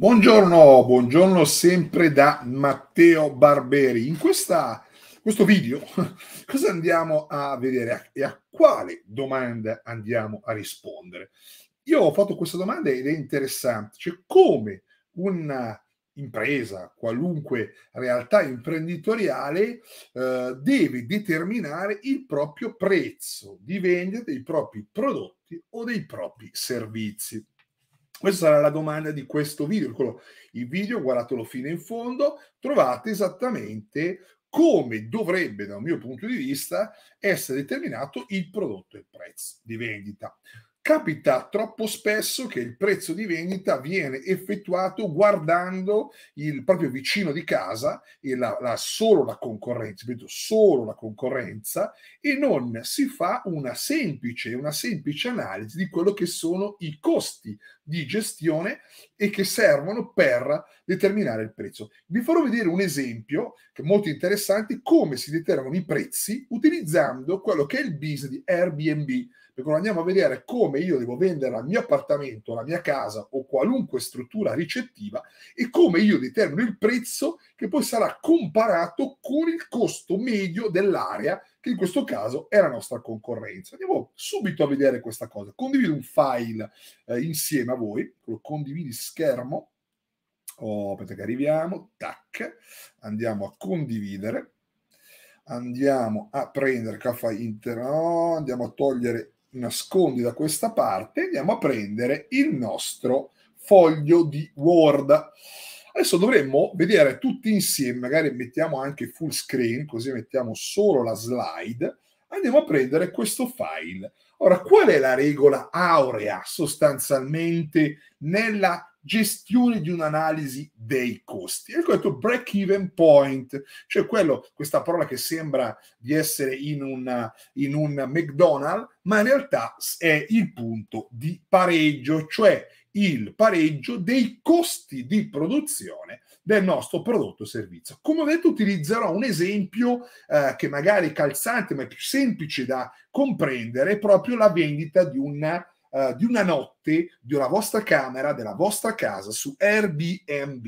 Buongiorno, buongiorno sempre da Matteo Barberi. In questa, questo video cosa andiamo a vedere e a quale domanda andiamo a rispondere? Io ho fatto questa domanda ed è interessante, cioè come un'impresa, qualunque realtà imprenditoriale eh, deve determinare il proprio prezzo di vendita dei propri prodotti o dei propri servizi. Questa sarà la domanda di questo video. il video, guardatelo fino in fondo, trovate esattamente come dovrebbe, dal mio punto di vista, essere determinato il prodotto e il prezzo di vendita capita troppo spesso che il prezzo di vendita viene effettuato guardando il proprio vicino di casa e la, la, solo la concorrenza, solo la concorrenza e non si fa una semplice, una semplice analisi di quello che sono i costi di gestione e che servono per determinare il prezzo. Vi farò vedere un esempio che è molto interessante come si determinano i prezzi utilizzando quello che è il business di Airbnb perché andiamo a vedere come io devo vendere il mio appartamento, la mia casa o qualunque struttura ricettiva e come io determino il prezzo che poi sarà comparato con il costo medio dell'area, che in questo caso è la nostra concorrenza. Andiamo subito a vedere questa cosa. Condivido un file eh, insieme a voi, lo condividi schermo. Oh, aspetta che arriviamo, tac, andiamo a condividere andiamo a prendere caffè interno, andiamo a togliere nascondi da questa parte, andiamo a prendere il nostro foglio di Word. Adesso dovremmo vedere tutti insieme, magari mettiamo anche full screen, così mettiamo solo la slide, andiamo a prendere questo file. Ora, qual è la regola aurea sostanzialmente nella gestione di un'analisi dei costi. È il cosiddetto ecco, break-even point, cioè quello, questa parola che sembra di essere in, una, in un McDonald's, ma in realtà è il punto di pareggio, cioè il pareggio dei costi di produzione del nostro prodotto o servizio. Come ho detto, utilizzerò un esempio eh, che magari è calzante, ma è più semplice da comprendere, proprio la vendita di un uh, di una notte, di una vostra camera, della vostra casa su Airbnb.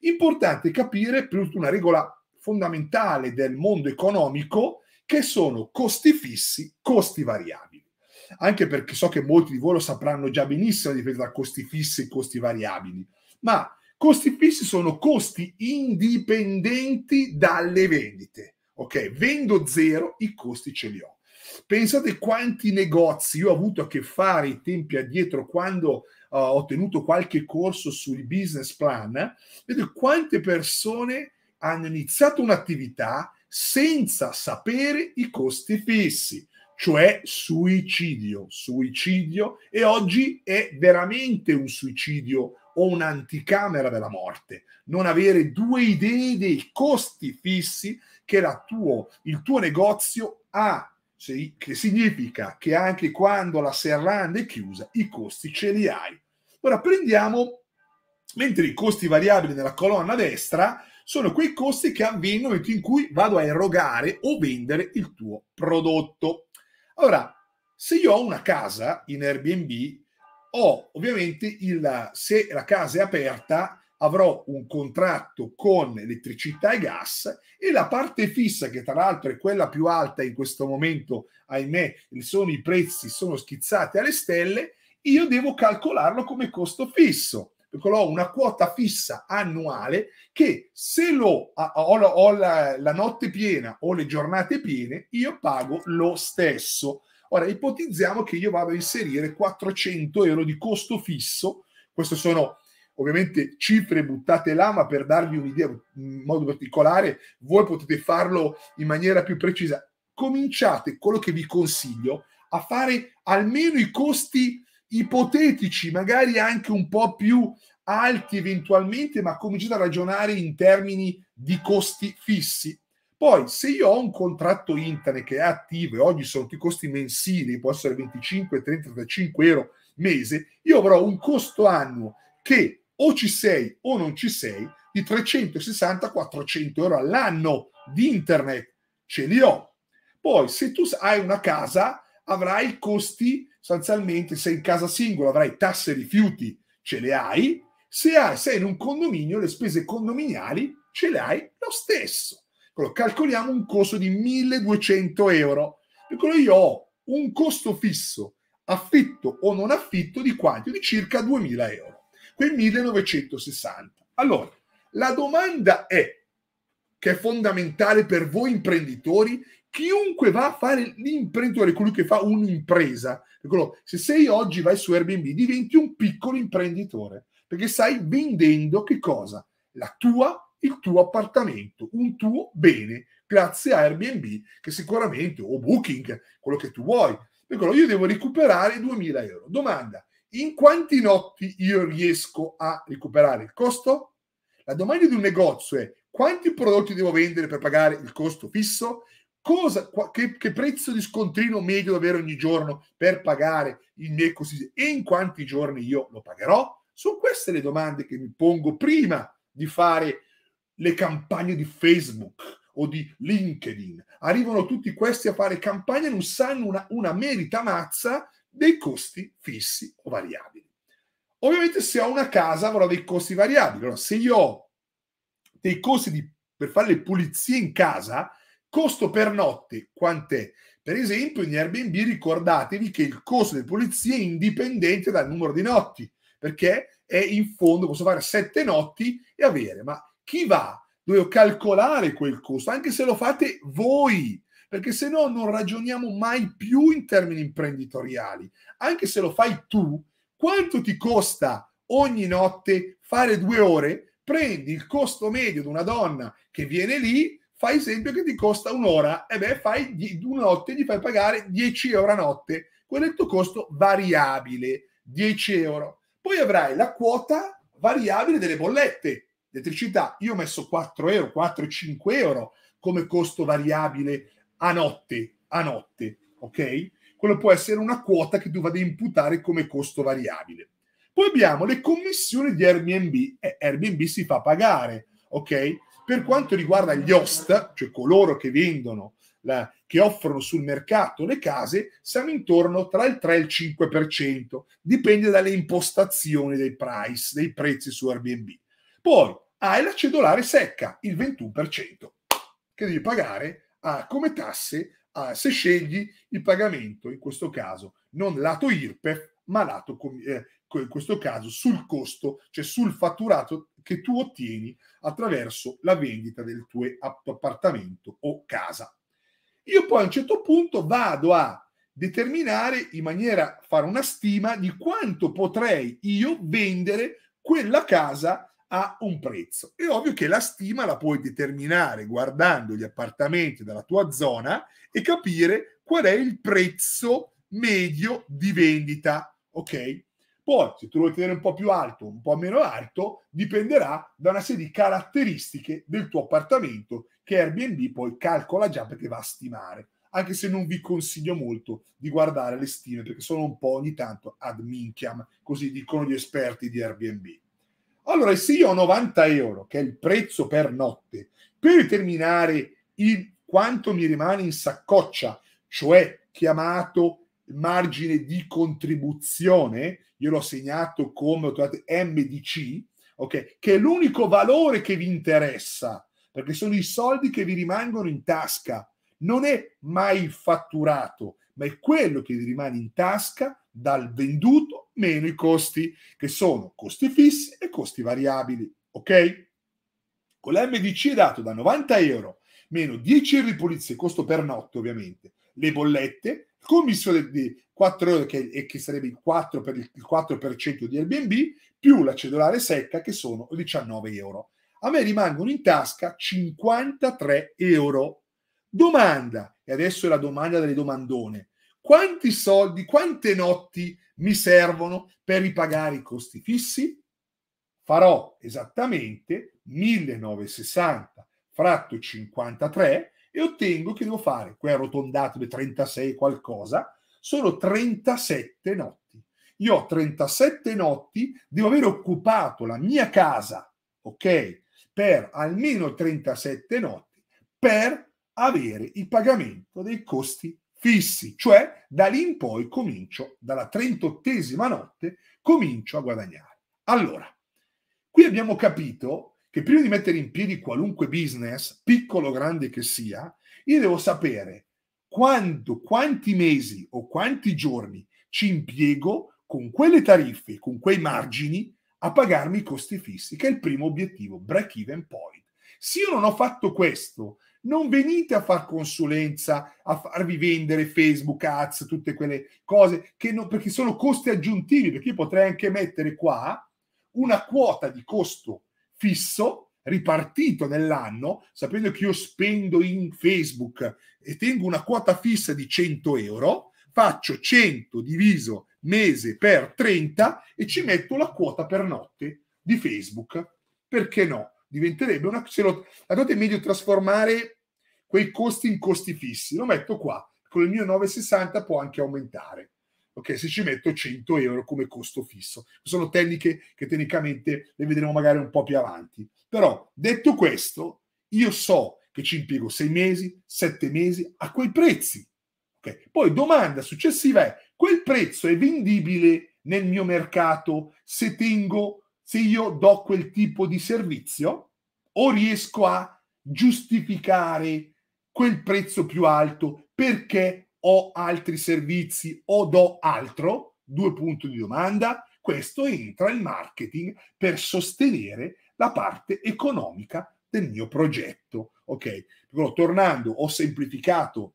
Importante capire per una regola fondamentale del mondo economico che sono costi fissi, costi variabili. Anche perché so che molti di voi lo sapranno già benissimo la differenza tra costi fissi e costi variabili, ma costi fissi sono costi indipendenti dalle vendite. Ok, vendo zero, i costi ce li ho. Pensate quanti negozi io ho avuto a che fare i tempi addietro quando uh, ho tenuto qualche corso sul business plan. Vedo quante persone hanno iniziato un'attività senza sapere i costi fissi, cioè suicidio, suicidio e oggi è veramente un suicidio o un'anticamera della morte. Non avere due idee dei costi fissi che tuo, il tuo negozio ha che significa che anche quando la Serrand è chiusa i costi ce li hai. Ora prendiamo, mentre i costi variabili nella colonna destra sono quei costi che avvengono nel momento in cui vado a erogare o vendere il tuo prodotto. Allora, se io ho una casa in Airbnb, ho ovviamente il, se la casa è aperta, avrò un contratto con elettricità e gas e la parte fissa, che tra l'altro è quella più alta in questo momento, ahimè, sono i prezzi sono schizzati alle stelle, io devo calcolarlo come costo fisso. Perché ho una quota fissa annuale che se lo, ho, la, ho la, la notte piena o le giornate piene, io pago lo stesso. Ora ipotizziamo che io vado a inserire 400 euro di costo fisso, questo sono ovviamente cifre buttate là, ma per darvi un'idea in modo particolare, voi potete farlo in maniera più precisa. Cominciate, quello che vi consiglio, a fare almeno i costi ipotetici, magari anche un po' più alti eventualmente, ma cominciate a ragionare in termini di costi fissi. Poi, se io ho un contratto internet che è attivo e oggi sono tutti i costi mensili, può essere 25, 30, 35 euro mese, io avrò un costo annuo che o ci sei o non ci sei, di 360-400 euro all'anno di internet ce li ho. Poi se tu hai una casa avrai costi sostanzialmente, se in casa singola avrai tasse e rifiuti, ce le hai, se hai, sei in un condominio le spese condominiali ce le hai lo stesso. Calcoliamo un costo di 1200 euro. Per Eccolo, io ho un costo fisso affitto o non affitto di quanto? Di circa 2000 euro del 1960. Allora, la domanda è, che è fondamentale per voi imprenditori, chiunque va a fare l'imprenditore, colui che fa un'impresa. Se sei oggi vai su Airbnb, diventi un piccolo imprenditore, perché stai vendendo che cosa? La tua il tuo appartamento, un tuo bene, grazie a Airbnb, che sicuramente, o Booking, quello che tu vuoi. io devo recuperare 2.000 euro. Domanda, in quanti notti io riesco a recuperare il costo? La domanda di un negozio è quanti prodotti devo vendere per pagare il costo fisso? Cosa, che, che, prezzo di scontrino medio avere ogni giorno per pagare il mio ecosistema e in quanti giorni io lo pagherò? Sono queste le domande che mi pongo prima di fare le campagne di Facebook o di LinkedIn. Arrivano tutti questi a fare campagne, non sanno una, una merita mazza dei costi fissi o variabili. Ovviamente se ho una casa avrò dei costi variabili. Allora, se io ho dei costi di, per fare le pulizie in casa, costo per notte quant'è? Per esempio, in Airbnb ricordatevi che il costo delle pulizie è indipendente dal numero di notti, perché è in fondo, posso fare sette notti e avere, ma chi va? Dove calcolare quel costo, anche se lo fate voi, perché se no non ragioniamo mai più in termini imprenditoriali. Anche se lo fai tu, quanto ti costa ogni notte fare due ore? Prendi il costo medio di una donna che viene lì, fai esempio che ti costa un'ora, e beh, fai di, una notte gli fai pagare 10 euro a notte, quello è il tuo costo variabile, 10 euro. Poi avrai la quota variabile delle bollette, elettricità. Io ho messo 4 euro, 4-5 euro come costo variabile a notte, a notte, ok? Quello può essere una quota che tu vada a imputare come costo variabile. Poi abbiamo le commissioni di Airbnb, eh, Airbnb si fa pagare, ok? Per quanto riguarda gli host, cioè coloro che vendono, la, che offrono sul mercato le case, siamo intorno tra il 3 e il 5%, dipende dalle impostazioni dei price, dei prezzi su Airbnb. Poi hai ah, la cedolare secca, il 21%, che devi pagare a, come tasse a, se scegli il pagamento, in questo caso non lato IRPEF, ma lato, eh, in questo caso, sul costo, cioè sul fatturato che tu ottieni attraverso la vendita del tuo appartamento o casa. Io poi a un certo punto vado a determinare in maniera, fare una stima di quanto potrei io vendere quella casa a un prezzo. È ovvio che la stima la puoi determinare guardando gli appartamenti della tua zona e capire qual è il prezzo medio di vendita, ok? Poi, se tu lo vuoi tenere un po' più alto, un po' meno alto, dipenderà da una serie di caratteristiche del tuo appartamento che Airbnb poi calcola già perché va a stimare. Anche se non vi consiglio molto di guardare le stime perché sono un po' ogni tanto ad minchiam, così dicono gli esperti di Airbnb. Allora, se io ho 90 euro, che è il prezzo per notte, per determinare il quanto mi rimane in saccoccia, cioè chiamato margine di contribuzione, io l'ho segnato come trovate, MDC, okay, che è l'unico valore che vi interessa, perché sono i soldi che vi rimangono in tasca, non è mai fatturato, ma è quello che vi rimane in tasca dal venduto meno i costi, che sono costi fissi e costi variabili. Ok? Con l'MDC dato da 90 euro, meno 10 euro di pulizia, costo per notte ovviamente, le bollette, commissione di 4 euro che, che sarebbe il 4%, per il, il 4 di Airbnb, più la cedolare secca che sono 19 euro. A me rimangono in tasca 53 euro. Domanda, e adesso è la domanda delle domandone, quanti soldi, quante notti mi servono per ripagare i costi fissi? Farò esattamente 1960 fratto 53 e ottengo che devo fare, qui arrotondato di 36 qualcosa, sono 37 notti. Io ho 37 notti, devo aver occupato la mia casa, ok? Per almeno 37 notti per avere il pagamento dei costi fissi, cioè da lì in poi comincio, dalla 38esima notte, comincio a guadagnare. Allora, qui abbiamo capito che prima di mettere in piedi qualunque business, piccolo o grande che sia, io devo sapere quando, quanti mesi o quanti giorni ci impiego con quelle tariffe, con quei margini, a pagarmi i costi fissi, che è il primo obiettivo, break even point. Se io non ho fatto questo, non venite a far consulenza, a farvi vendere Facebook ads, tutte quelle cose, che non, perché sono costi aggiuntivi, perché io potrei anche mettere qua una quota di costo fisso ripartito nell'anno, sapendo che io spendo in Facebook e tengo una quota fissa di 100 euro, faccio 100 diviso mese per 30 e ci metto la quota per notte di Facebook. Perché no? diventerebbe una... Se lo, andate meglio trasformare quei costi in costi fissi. Lo metto qua, con il mio 960 può anche aumentare. Ok, se ci metto 100 euro come costo fisso. Sono tecniche che tecnicamente le vedremo magari un po' più avanti. Però, detto questo, io so che ci impiego sei mesi, sette mesi a quei prezzi. Okay. Poi domanda successiva è, quel prezzo è vendibile nel mio mercato se tengo se io do quel tipo di servizio o riesco a giustificare quel prezzo più alto perché ho altri servizi o do altro? Due punti di domanda. Questo entra il marketing per sostenere la parte economica del mio progetto. Ok, però tornando, ho semplificato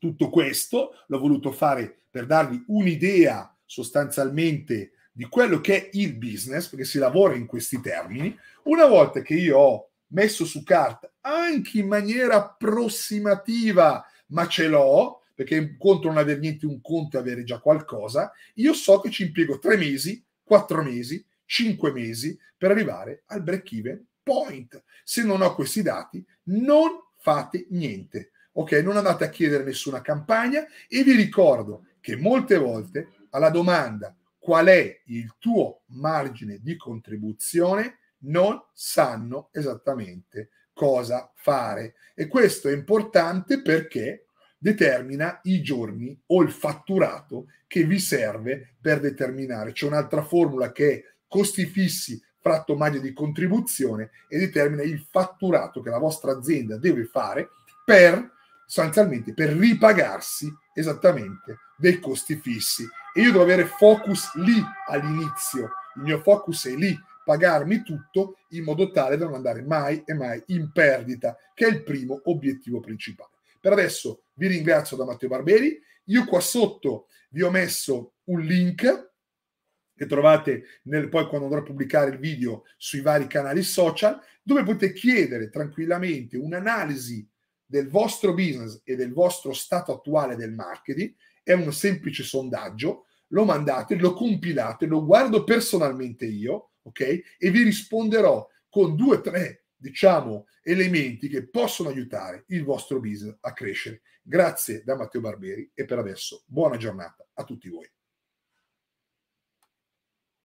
tutto questo, l'ho voluto fare per darvi un'idea sostanzialmente di quello che è il business, perché si lavora in questi termini, una volta che io ho messo su carta anche in maniera approssimativa, ma ce l'ho, perché contro non avere niente un conto e avere già qualcosa, io so che ci impiego tre mesi, quattro mesi, cinque mesi per arrivare al break even point. Se non ho questi dati, non fate niente. Ok, non andate a chiedere nessuna campagna e vi ricordo che molte volte alla domanda qual è il tuo margine di contribuzione, non sanno esattamente cosa fare. E questo è importante perché determina i giorni o il fatturato che vi serve per determinare. C'è un'altra formula che è costi fissi fratto maglia di contribuzione e determina il fatturato che la vostra azienda deve fare per sostanzialmente per ripagarsi esattamente dei costi fissi e io devo avere focus lì all'inizio. Il mio focus è lì, pagarmi tutto in modo tale da non andare mai e mai in perdita, che è il primo obiettivo principale. Per adesso vi ringrazio da Matteo Barberi. Io qua sotto vi ho messo un link che trovate nel, poi quando andrò a pubblicare il video sui vari canali social, dove potete chiedere tranquillamente un'analisi del vostro business e del vostro stato attuale del marketing è un semplice sondaggio, lo mandate, lo compilate, lo guardo personalmente io, ok? E vi risponderò con due o tre, diciamo, elementi che possono aiutare il vostro business a crescere. Grazie da Matteo Barberi e per adesso buona giornata a tutti voi.